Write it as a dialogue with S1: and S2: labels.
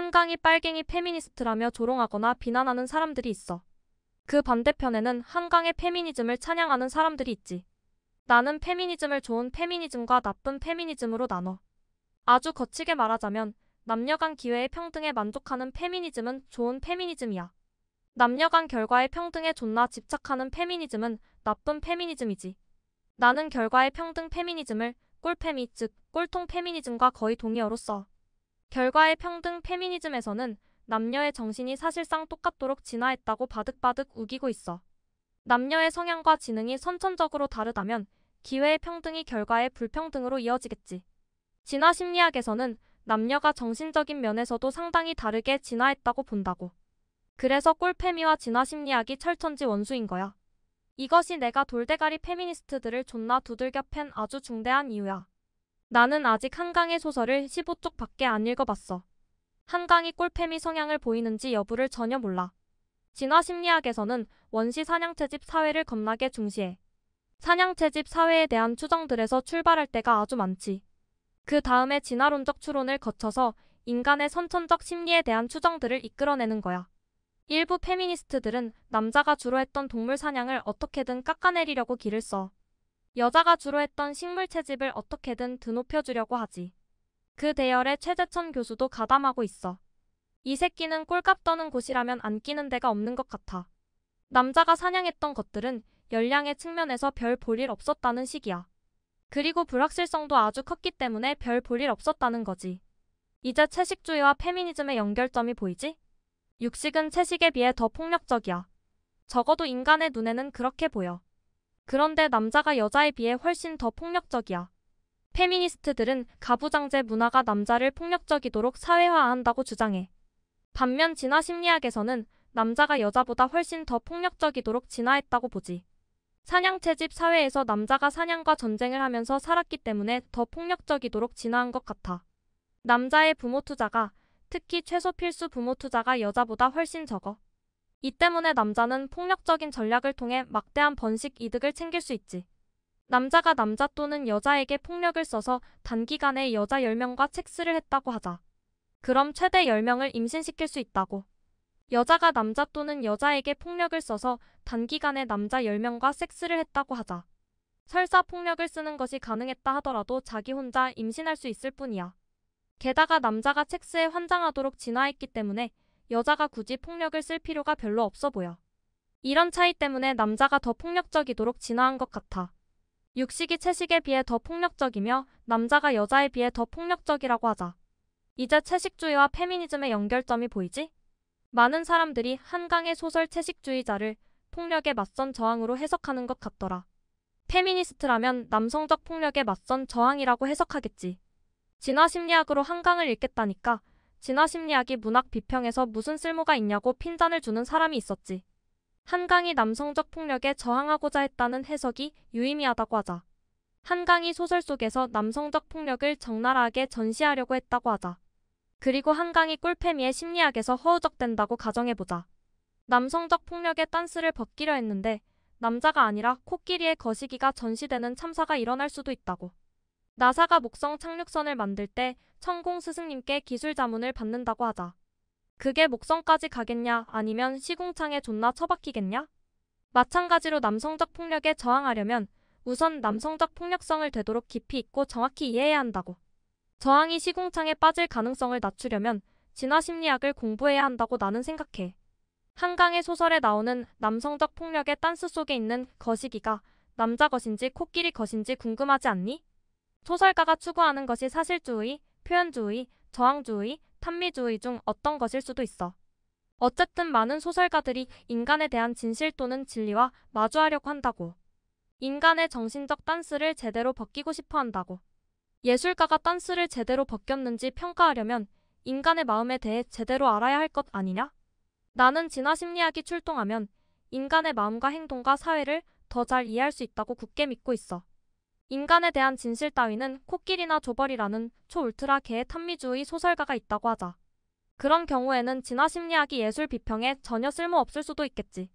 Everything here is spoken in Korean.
S1: 한강이 빨갱이 페미니스트라며 조롱하거나 비난하는 사람들이 있어. 그 반대편에는 한강의 페미니즘을 찬양하는 사람들이 있지. 나는 페미니즘을 좋은 페미니즘과 나쁜 페미니즘으로 나눠. 아주 거치게 말하자면 남녀 간 기회의 평등에 만족하는 페미니즘은 좋은 페미니즘이야. 남녀 간 결과의 평등에 존나 집착하는 페미니즘은 나쁜 페미니즘이지. 나는 결과의 평등 페미니즘을 꿀페미즉꿀통 페미니즘과 거의 동의어로 써. 결과의 평등 페미니즘에서는 남녀의 정신이 사실상 똑같도록 진화했다고 바득바득 우기고 있어. 남녀의 성향과 지능이 선천적으로 다르다면 기회의 평등이 결과의 불평등으로 이어지겠지. 진화 심리학에서는 남녀가 정신적인 면에서도 상당히 다르게 진화했다고 본다고. 그래서 꼴페미와 진화 심리학이 철천지 원수인 거야. 이것이 내가 돌대가리 페미니스트들을 존나 두들겨 팬 아주 중대한 이유야. 나는 아직 한강의 소설을 15쪽밖에 안 읽어봤어. 한강이 꼴패미 성향을 보이는지 여부를 전혀 몰라. 진화심리학에서는 원시 사냥채집 사회를 겁나게 중시해. 사냥채집 사회에 대한 추정들에서 출발할 때가 아주 많지. 그 다음에 진화론적 추론을 거쳐서 인간의 선천적 심리에 대한 추정들을 이끌어내는 거야. 일부 페미니스트들은 남자가 주로 했던 동물 사냥을 어떻게든 깎아내리려고 길을 써. 여자가 주로 했던 식물 채집을 어떻게든 드높여주려고 하지. 그 대열에 최재천 교수도 가담하고 있어. 이 새끼는 꼴값 떠는 곳이라면 안 끼는 데가 없는 것 같아. 남자가 사냥했던 것들은 열량의 측면에서 별 볼일 없었다는 식이야. 그리고 불확실성도 아주 컸기 때문에 별 볼일 없었다는 거지. 이제 채식주의와 페미니즘의 연결점이 보이지? 육식은 채식에 비해 더 폭력적이야. 적어도 인간의 눈에는 그렇게 보여. 그런데 남자가 여자에 비해 훨씬 더 폭력적이야. 페미니스트들은 가부장제 문화가 남자를 폭력적이도록 사회화한다고 주장해. 반면 진화 심리학에서는 남자가 여자보다 훨씬 더 폭력적이도록 진화했다고 보지. 사냥채집 사회에서 남자가 사냥과 전쟁을 하면서 살았기 때문에 더 폭력적이도록 진화한 것 같아. 남자의 부모 투자가 특히 최소 필수 부모 투자가 여자보다 훨씬 적어. 이 때문에 남자는 폭력적인 전략을 통해 막대한 번식 이득을 챙길 수 있지. 남자가 남자 또는 여자에게 폭력을 써서 단기간에 여자 10명과 섹스를 했다고 하자. 그럼 최대 10명을 임신시킬 수 있다고. 여자가 남자 또는 여자에게 폭력을 써서 단기간에 남자 10명과 섹스를 했다고 하자. 설사 폭력을 쓰는 것이 가능했다 하더라도 자기 혼자 임신할 수 있을 뿐이야. 게다가 남자가 섹스에 환장하도록 진화했기 때문에 여자가 굳이 폭력을 쓸 필요가 별로 없어 보여. 이런 차이 때문에 남자가 더 폭력적이도록 진화한 것 같아. 육식이 채식에 비해 더 폭력적이며 남자가 여자에 비해 더 폭력적이라고 하자. 이제 채식주의와 페미니즘의 연결점이 보이지? 많은 사람들이 한강의 소설 채식주의자를 폭력에 맞선 저항으로 해석하는 것 같더라. 페미니스트라면 남성적 폭력에 맞선 저항이라고 해석하겠지. 진화심리학으로 한강을 읽겠다니까 진화심리학이 문학 비평에서 무슨 쓸모가 있냐고 핀잔을 주는 사람이 있었지. 한강이 남성적 폭력에 저항하고자 했다는 해석이 유의미하다고 하자. 한강이 소설 속에서 남성적 폭력을 적나라하게 전시하려고 했다고 하자. 그리고 한강이 꿀패미의 심리학에서 허우적된다고 가정해보자. 남성적 폭력의 딴스를 벗기려 했는데 남자가 아니라 코끼리의 거시기가 전시되는 참사가 일어날 수도 있다고. 나사가 목성 착륙선을 만들 때 천공 스승님께 기술 자문을 받는다고 하자. 그게 목성까지 가겠냐 아니면 시궁창에 존나 처박히겠냐? 마찬가지로 남성적 폭력에 저항하려면 우선 남성적 폭력성을 되도록 깊이 있고 정확히 이해해야 한다고. 저항이 시궁창에 빠질 가능성을 낮추려면 진화 심리학을 공부해야 한다고 나는 생각해. 한강의 소설에 나오는 남성적 폭력의 딴스 속에 있는 거시기가 남자 것인지 코끼리 것인지 궁금하지 않니? 소설가가 추구하는 것이 사실주의, 표현주의, 저항주의, 탐미주의 중 어떤 것일 수도 있어. 어쨌든 많은 소설가들이 인간에 대한 진실 또는 진리와 마주하려고 한다고. 인간의 정신적 딴스를 제대로 벗기고 싶어 한다고. 예술가가 딴스를 제대로 벗겼는지 평가하려면 인간의 마음에 대해 제대로 알아야 할 것 아니냐? 나는 진화 심리학이 출동하면 인간의 마음과 행동과 사회를 더 잘 이해할 수 있다고 굳게 믿고 있어. 인간에 대한 진실 따위는 코끼리나 조벌이라는 초울트라 계의 탐미주의 소설가가 있다고 하자. 그런 경우에는 진화 심리학이 예술 비평에 전혀 쓸모없을 수도 있겠지.